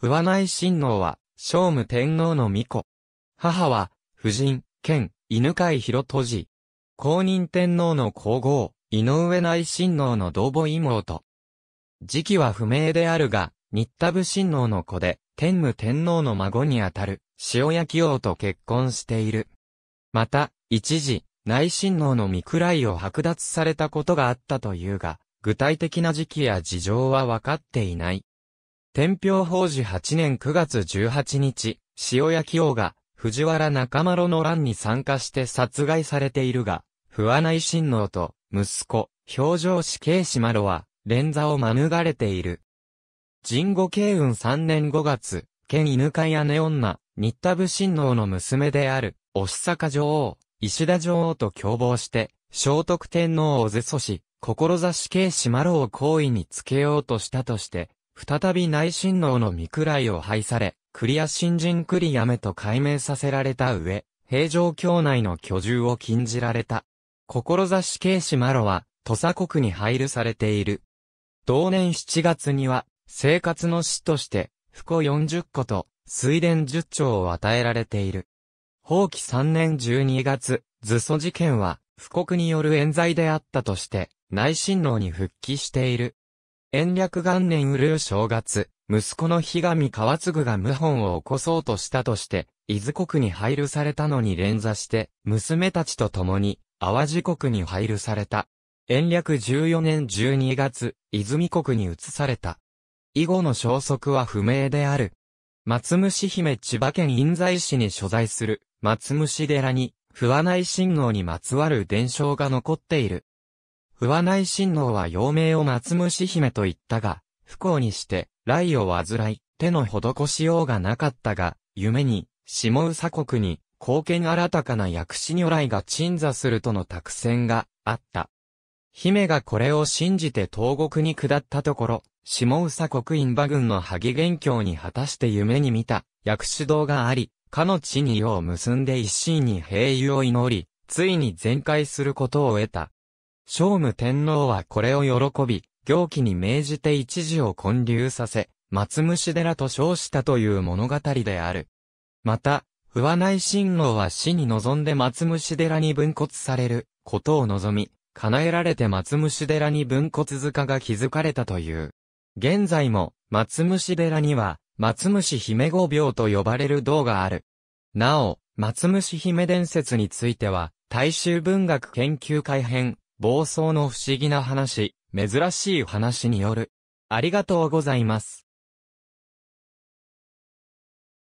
不和内親王は、聖武天皇の御子。母は、夫人、兼、犬飼博都寺。公認天皇の皇后、井上内親王の同母妹。時期は不明であるが、新田部親王の子で、天武天皇の孫にあたる、塩焼王と結婚している。また、一時、内親王の御位を剥奪されたことがあったというが、具体的な時期や事情は分かっていない。天平法事8年9月18日、塩焼き王が、藤原中丸の乱に参加して殺害されているが、不安内親王と、息子、表情死刑死丸は、連座を免れている。神後慶雲3年5月、県犬飼根女、新田部親王の娘である、押坂女王、石田女王と共謀して、聖徳天皇を是阻し、志刑死丸を行為につけようとしたとして、再び内親王の御位を廃され、クリア新人クリアメと改名させられた上、平城京内の居住を禁じられた。志慶視マロは、土佐国に配慮されている。同年7月には、生活の死として、不庫40個と、水田10丁を与えられている。法棄3年12月、図祖事件は、不国による冤罪であったとして、内親王に復帰している。延暦元年うるう正月、息子の日神川継が謀反を起こそうとしたとして、伊豆国に配慮されたのに連座して、娘たちと共に、淡路国に配慮された。延暦14年12月、泉国に移された。以後の消息は不明である。松虫姫千葉県印西市に所在する、松虫寺に、不和内親王にまつわる伝承が残っている。不内親王は幼名を松虫姫と言ったが、不幸にして、雷を患い、手の施しようがなかったが、夢に、下宇佐国に、貢献新たかな薬師如来が鎮座するとの託戦があった。姫がこれを信じて東国に下ったところ、下宇佐国院馬軍の萩元教に果たして夢に見た薬師堂があり、かの地に世を結んで一心に平友を祈り、ついに全開することを得た。聖武天皇はこれを喜び、行基に命じて一時を建立させ、松虫寺と称したという物語である。また、不和内親王は死に望んで松虫寺に分骨されることを望み、叶えられて松虫寺に分骨塚が築かれたという。現在も松虫寺には松虫姫御廟と呼ばれる堂がある。なお、松虫姫伝説については、大衆文学研究改編暴走の不思議な話、珍しい話による。ありがとうございます。